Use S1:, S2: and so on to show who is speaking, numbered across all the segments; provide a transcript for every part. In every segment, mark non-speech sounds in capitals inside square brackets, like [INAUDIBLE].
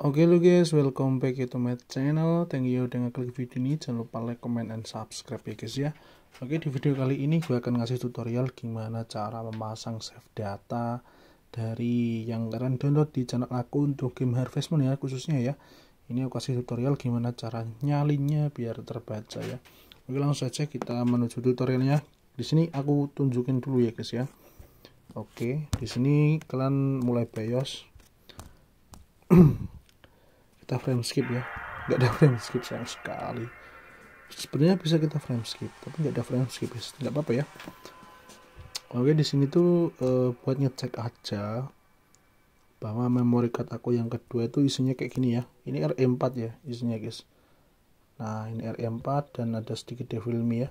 S1: Oke okay, lu guys, welcome back ya to my channel. Thank you udah ngeklik video ini. Jangan lupa like, comment, and subscribe ya guys ya. Oke, okay, di video kali ini gue akan ngasih tutorial gimana cara memasang save data dari yang kalian download di channel aku untuk game Harvest Moon ya khususnya ya. Ini aku kasih tutorial gimana cara nyalinnya biar terbaca ya. Oke, langsung saja kita menuju tutorialnya. Di sini aku tunjukin dulu ya guys ya. Oke, okay, di sini kalian mulai BIOS. [CLEARS THROAT] kita frame skip ya nggak ada frame skip sayang sekali sebenarnya bisa kita frame skip tapi nggak ada frame skip ya nggak apa-apa ya oke di sini tuh uh, buat ngecek aja bahwa memori card aku yang kedua itu isinya kayak gini ya ini RM4 e ya isinya guys nah ini RM4 e dan ada sedikit devil me ya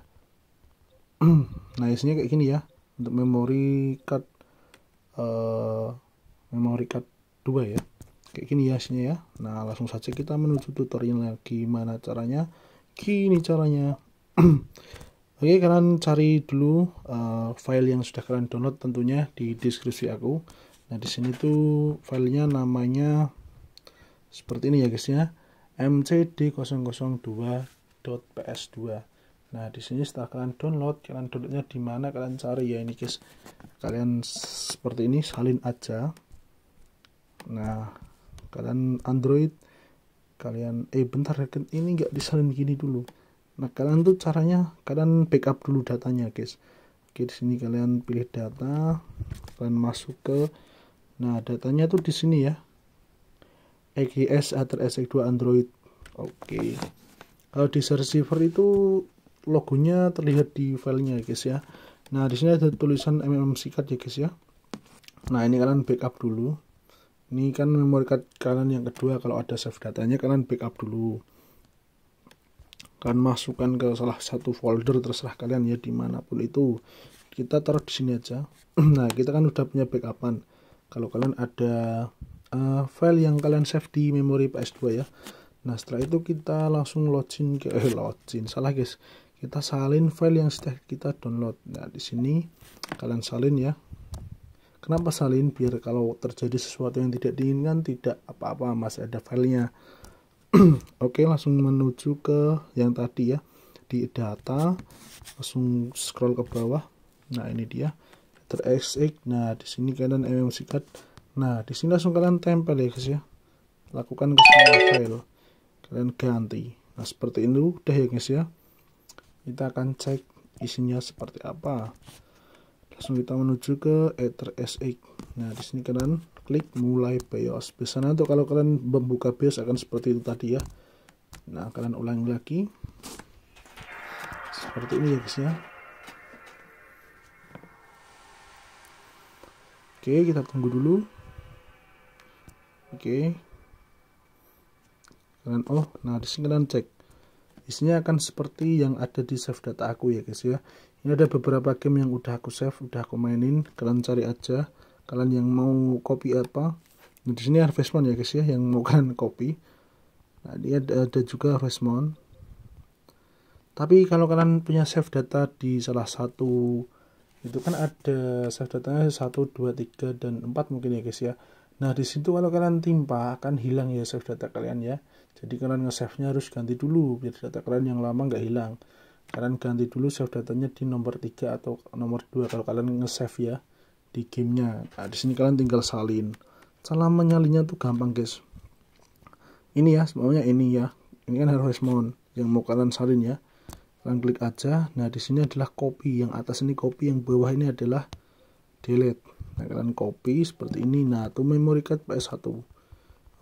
S1: [CLEARS THROAT] nah isinya kayak gini ya untuk memori card uh, memori card 2 ya kayak gini ya hasilnya ya nah langsung saja kita menuju tutorialnya gimana caranya gini caranya [CLEARS THROAT] oke kalian cari dulu uh, file yang sudah kalian download tentunya di deskripsi aku nah di sini tuh filenya namanya seperti ini ya guys ya mcd002.ps2 nah di sini setelah kalian download kalian downloadnya di mana kalian cari ya ini guys kalian seperti ini salin aja nah kalian Android kalian eh bentar ya, kan ini nggak disalin gini dulu nah kalian tuh caranya kalian backup dulu datanya guys oke di sini kalian pilih data kalian masuk ke nah datanya tuh di sini ya EGS atau SX2 Android oke kalau di server itu logonya terlihat di filenya guys ya nah di sini ada tulisan mmc sikat ya guys ya nah ini kalian backup dulu ini kan memori card kalian yang kedua kalau ada save datanya kalian backup dulu kan masukkan ke salah satu folder terserah kalian ya dimanapun itu kita taruh di sini aja [CLEARS THROAT] nah kita kan udah punya backupan kalau kalian ada uh, file yang kalian save di memori PS2 ya nah setelah itu kita langsung login ke eh, [LAUGHS] login salah guys kita salin file yang sudah kita download nah di sini kalian salin ya Kenapa salin biar kalau terjadi sesuatu yang tidak diinginkan tidak apa-apa masih ada filenya. [CLEARS THROAT] Oke langsung menuju ke yang tadi ya di data langsung scroll ke bawah. Nah ini dia xx Nah di sini kalian mm sikat. Nah di sini langsung kalian tempel ya guys ya. Lakukan ke semua file kalian ganti. Nah seperti ini udah ya guys ya. Kita akan cek isinya seperti apa langsung kita menuju ke Ether SX nah di sini kalian klik mulai BIOS biasanya untuk kalau kalian membuka BIOS akan seperti itu tadi ya nah kalian ulangi lagi seperti ini ya guys ya oke kita tunggu dulu oke kalian oh nah di sini kalian cek isinya akan seperti yang ada di save data aku ya guys ya ini ada beberapa game yang udah aku save udah aku mainin kalian cari aja kalian yang mau copy apa nah, di sini Harvest Moon ya guys ya yang mau kalian copy nah dia ada, ada juga Harvest Moon tapi kalau kalian punya save data di salah satu itu kan ada save datanya satu, dua, tiga dan empat mungkin ya guys ya nah disitu kalau kalian timpa akan hilang ya save data kalian ya jadi kalian nge-save nya harus ganti dulu biar data kalian yang lama nggak hilang kalian ganti dulu save datanya di nomor 3 atau nomor 2 kalau kalian nge-save ya di gamenya nah, di sini kalian tinggal salin cara menyalinnya tuh gampang guys ini ya semuanya ini ya ini kan harvest mount yang mau kalian salin ya kalian klik aja nah di sini adalah copy yang atas ini copy yang bawah ini adalah delete nah kalian copy seperti ini nah tuh memory card PS1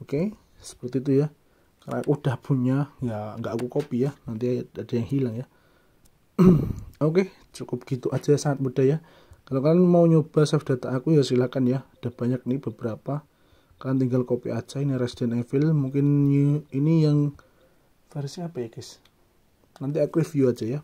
S1: oke seperti itu ya karena aku udah punya ya nggak aku copy ya nanti ada yang hilang ya [CLEARS THROAT] oke okay, cukup gitu aja sangat mudah ya kalau kalian mau nyoba save data aku ya silahkan ya ada banyak nih beberapa kalian tinggal copy aja ini Resident Evil mungkin ini yang versi apa ya guys nanti aku review aja ya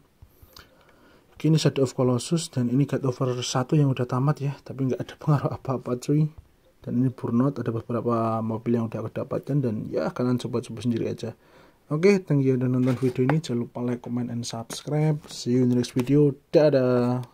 S1: Oke, ini Shadow of Colossus dan ini God Over 1 yang udah tamat ya tapi nggak ada [LAUGHS] pengaruh apa-apa cuy dan ini burnout ada beberapa mobil yang udah aku dapatkan dan ya kalian coba-coba sendiri aja Oke, okay, thank you udah nonton video ini. Jangan lupa like, comment, and subscribe. See you in the next video. Dadah!